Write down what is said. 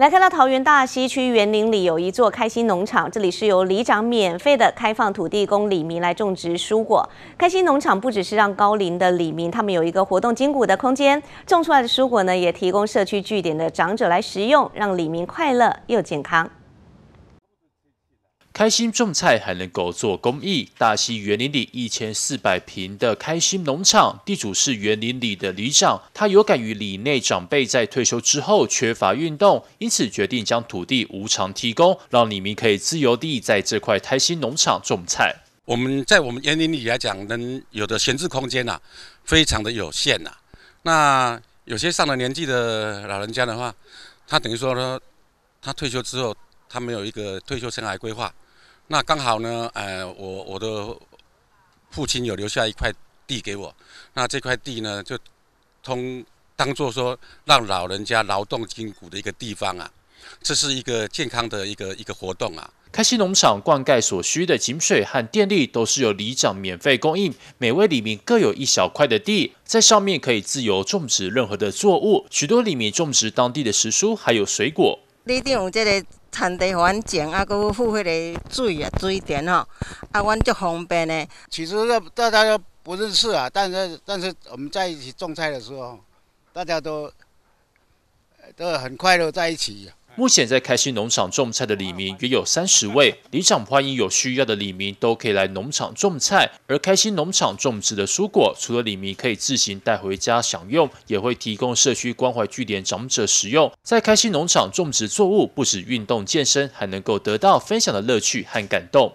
来看到桃园大溪区园林里有一座开心农场，这里是由里长免费的开放土地供李民来种植蔬果。开心农场不只是让高龄的李民他们有一个活动筋骨的空间，种出来的蔬果呢也提供社区据点的长者来食用，让李民快乐又健康。开心种菜还能够做公益。大溪园林里一千四百平的开心农场，地主是园林里的里长。他有感于里内长辈在退休之后缺乏运动，因此决定将土地无偿提供，让里民可以自由地在这块开心农场种菜。我们在我们园林里来讲，能有的闲置空间呐，非常的有限呐。那有些上了年纪的老人家的话，他等于说呢，他退休之后，他没有一个退休生涯规划。那刚好呢，呃，我我的父亲有留下一块地给我，那这块地呢，就通当做说让老人家劳动筋骨的一个地方啊，这是一个健康的一个一个活动啊。开心农场灌溉所需的井水和电力都是由里长免费供应，每位里民各有一小块的地，在上面可以自由种植任何的作物，许多里民种植当地的时蔬还有水果。你长有这个田地环境，还有付迄个水啊、水电吼，啊，阮足方便的。其实，大大家不认识啊，但是，但是我们在一起种菜的时候，大家都都很快乐在一起。目前在开心农场种菜的李明约有三十位，李场欢迎有需要的李明都可以来农场种菜。而开心农场种植的蔬果，除了李明可以自行带回家享用，也会提供社区关怀据点长者食用。在开心农场种植作物，不止运动健身，还能够得到分享的乐趣和感动。